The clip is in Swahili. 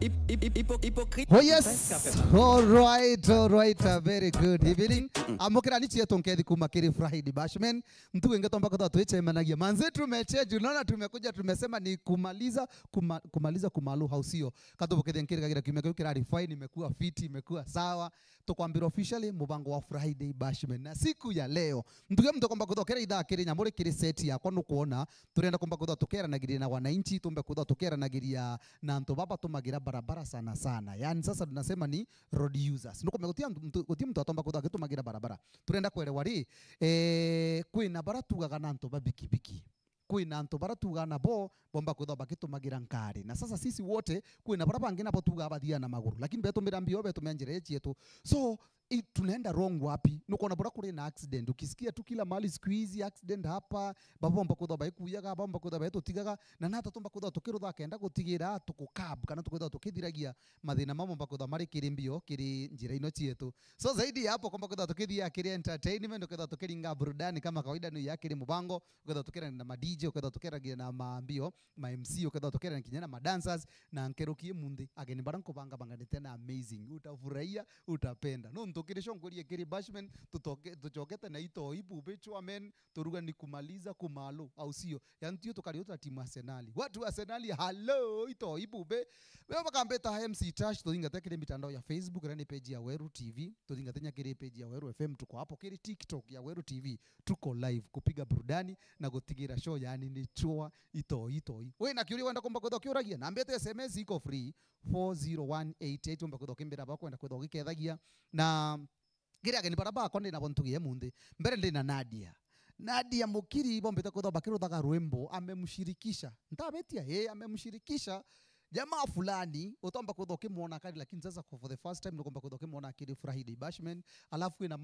Oh yes. All right, all right. A very good evening. Amukira ni chia tonkedi kuma kiri Friday Bashman. Mtu wengine tomba kwa tuiche managia. Manze tumecheje, unaona tumekuja tumesema ni kumaliza kuma, kumaliza kumalu hausio. Katobo kedi nkiri kagira kimekeo kirari fine imekuwa fiti, imekuwa sawa. Tukwambira officially mubango wa Friday Bashman. Na siku ya leo, mtuge mtokomba kuthokera idhaa kiri nyamuri kiri seti yako nukuona. Turenda komba kuthotukera nagiria na wananchi, tumbe kuthokera nagiria na nto baba tumagira barabara sana sana Yaani sasa tunasema ni road users nuko megutia mtu mtu atomba kutha magira barabara turenda kuelewa ri eh kwina bara tugaga na biki. Kui na ntu bara tugaga na bo bomba kutha magira nkari na sasa sisi wote kwina bara bangi na bo tugaga na maguru lakini betumira mbio betumia njira yetu so I, tunaenda wrong wapi nukona bora kuri na accident ukisikia tu kila mali squeeze accident hapa babo mba kutha bai kuyaga babo mba kutha bai tutigaga na nata tumba kutha tukiru tha kenda gutigira kab kana tukutha tukithiragia madhina mamo mba kutha mari kiri mbio kiri njira ino chietu so zaidi hapo kwamba kutha tukithia kiri entertainment kudha kutha nga burudani kama kawaida ni yakiri mubango kudha tukira na ma DJ kudha tukira na ma mbio ma MC kudha tukira na kinyana ma dancers na nkerukie mundi ageni baranko banga banga ni tena amazing utafurahia utapenda nuntu tukire shongoria ngiri bashman tutoke tuchokete na ito ibube chwamen turuga ni kumaliza kumalo au sio yani tio tukariota timu Arsenali watu arsenal hello ito ibube wewe makambeta MC Trash tulinga tekire mitandao ya Facebook na page ya Weru TV tulinga tenya kire page ya Weru FM tuko hapo kire TikTok ya Weru TV tuko live kupiga burudani na gotigira show yani ni chua ito ito wewe na kiuri wenda kumba guthoki uragia na mbete SMS iko free 40188 umba guthoki mbira bako wenda guthoki kethagia na ngirage ni baraba ko ndi na bontu gie munthi mbere ndi na Nadia Nadia Mukiri bombete kuthomba kiruthaga rwimbo amemshirikisha ntabetia he amemshirikisha jamaa fulani utomba kuthoki mwona kali lakini sasa for the first time nikomba kuthoki mwona akiri furahi bashmen alafu ina